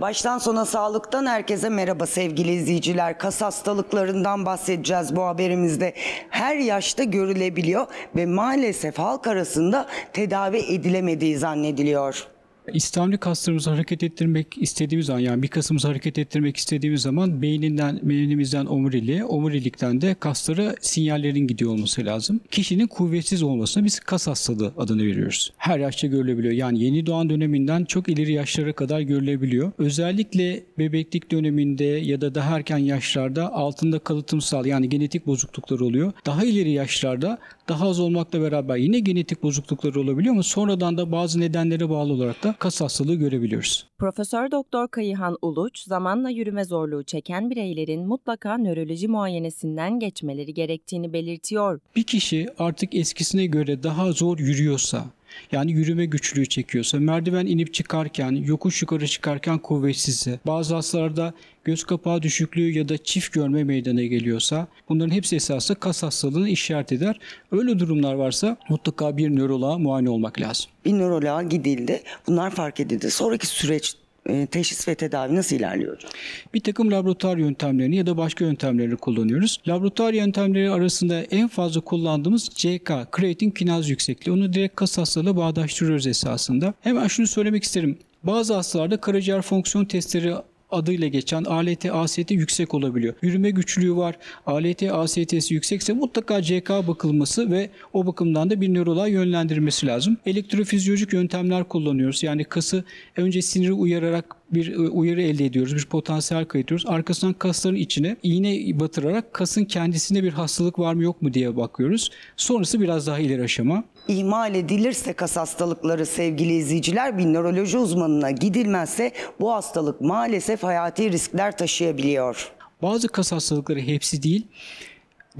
Baştan sona sağlıktan herkese merhaba sevgili izleyiciler. Kas hastalıklarından bahsedeceğiz bu haberimizde. Her yaşta görülebiliyor ve maalesef halk arasında tedavi edilemediği zannediliyor. İstemli kaslarımızı hareket ettirmek istediğimiz zaman yani bir kasımızı hareket ettirmek istediğimiz zaman beyninden, beynimizden omuriliğe, omurilikten de kaslara sinyallerin gidiyor olması lazım. Kişinin kuvvetsiz olmasına biz kas hastalığı adını veriyoruz. Her yaşta görülebiliyor. Yani yeni doğan döneminden çok ileri yaşlara kadar görülebiliyor. Özellikle bebeklik döneminde ya da daha erken yaşlarda altında kalıtımsal yani genetik bozukluklar oluyor. Daha ileri yaşlarda daha az olmakla beraber yine genetik bozukluklar olabiliyor ama sonradan da bazı nedenlere bağlı olarak da kas hastalığı görebiliyoruz. Profesör Doktor Kayıhan Uluç, zamanla yürüme zorluğu çeken bireylerin mutlaka nöroloji muayenesinden geçmeleri gerektiğini belirtiyor. Bir kişi artık eskisine göre daha zor yürüyorsa, yani yürüme güçlüğü çekiyorsa, merdiven inip çıkarken, yokuş yukarı çıkarken kuvvetsizse, bazı hastalarda göz kapağı düşüklüğü ya da çift görme meydana geliyorsa bunların hepsi esasında kas hastalığını işaret eder. Öyle durumlar varsa mutlaka bir nöroloğa muayene olmak lazım. Bir nöroloğa gidildi. Bunlar fark edildi. Sonraki süreç e, teşhis ve tedavi nasıl ilerliyor hocam? Bir takım laboratuvar yöntemlerini ya da başka yöntemleri kullanıyoruz. Laboratuvar yöntemleri arasında en fazla kullandığımız CK, kreatin kinaz yüksekliği. Onu direkt kas hastalığıyla bağdaştırıyoruz esasında. Hemen şunu söylemek isterim. Bazı hastalarda karaciğer fonksiyon testleri adıyla geçen ALT AST yüksek olabiliyor. Yürüme güçlüğü var. ALT AST'si yüksekse mutlaka CK bakılması ve o bakımdan da bir nöroloğa yönlendirmesi lazım. Elektrofizyolojik yöntemler kullanıyoruz. Yani kası önce siniri uyararak bir e, uyarı elde ediyoruz, bir potansiyel kaydediyoruz. Arkasından kasların içine iğne batırarak kasın kendisinde bir hastalık var mı yok mu diye bakıyoruz. Sonrası biraz daha ileri aşama. İhmal edilirse kas hastalıkları sevgili izleyiciler bir nöroloji uzmanına gidilmezse bu hastalık maalesef hayati riskler taşıyabiliyor. Bazı kas hastalıkları hepsi değil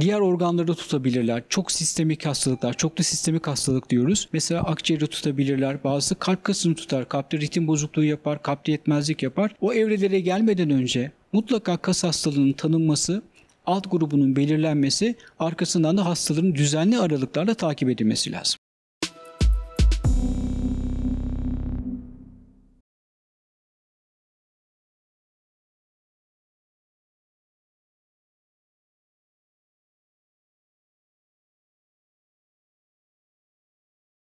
diğer organları tutabilirler. Çok sistemik hastalıklar, çok da sistemik hastalık diyoruz. Mesela akciğeri tutabilirler. Bazı kalp kasını tutar. Kalpte ritim bozukluğu yapar, kalpte yetmezlik yapar. O evrelere gelmeden önce mutlaka kas hastalığının tanınması alt grubunun belirlenmesi, arkasından da hastaların düzenli aralıklarla takip edilmesi lazım.